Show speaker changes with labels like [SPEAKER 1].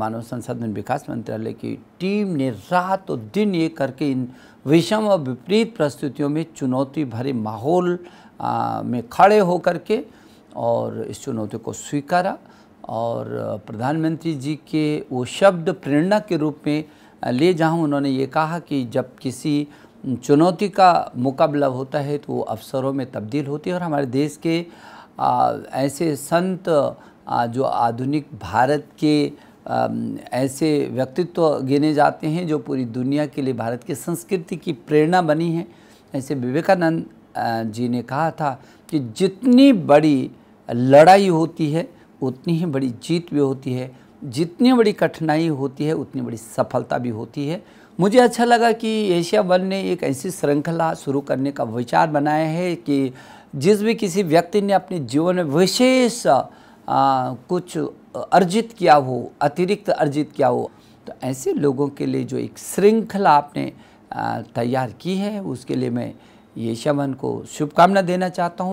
[SPEAKER 1] मानव संसाधन विकास मंत्रालय की टीम ने रात और दिन ये करके इन विषम और विपरीत परिस्थितियों में चुनौती भरे माहौल में खड़े होकर के और इस चुनौती को स्वीकारा और प्रधानमंत्री जी के वो शब्द प्रेरणा के रूप में ले जाऊँ उन्होंने ये कहा कि जब किसी चुनौती का मुकाबला होता है तो वो अवसरों में तब्दील होती है और हमारे देश के आ, ऐसे संत आ, जो आधुनिक भारत के ऐसे व्यक्तित्व गिने जाते हैं जो पूरी दुनिया के लिए भारत की संस्कृति की प्रेरणा बनी है ऐसे विवेकानंद जी ने कहा था कि जितनी बड़ी लड़ाई होती है उतनी ही बड़ी जीत भी होती है जितनी बड़ी कठिनाई होती है उतनी बड़ी सफलता भी होती है मुझे अच्छा लगा कि एशिया वन ने एक ऐसी श्रृंखला शुरू करने का विचार बनाया है कि जिस भी किसी व्यक्ति ने अपने जीवन में विशेष कुछ अर्जित किया हो अतिरिक्त अर्जित किया हो तो ऐसे लोगों के लिए जो एक श्रृंखला आपने तैयार की है उसके लिए मैं ये शमन को शुभकामना देना चाहता हूँ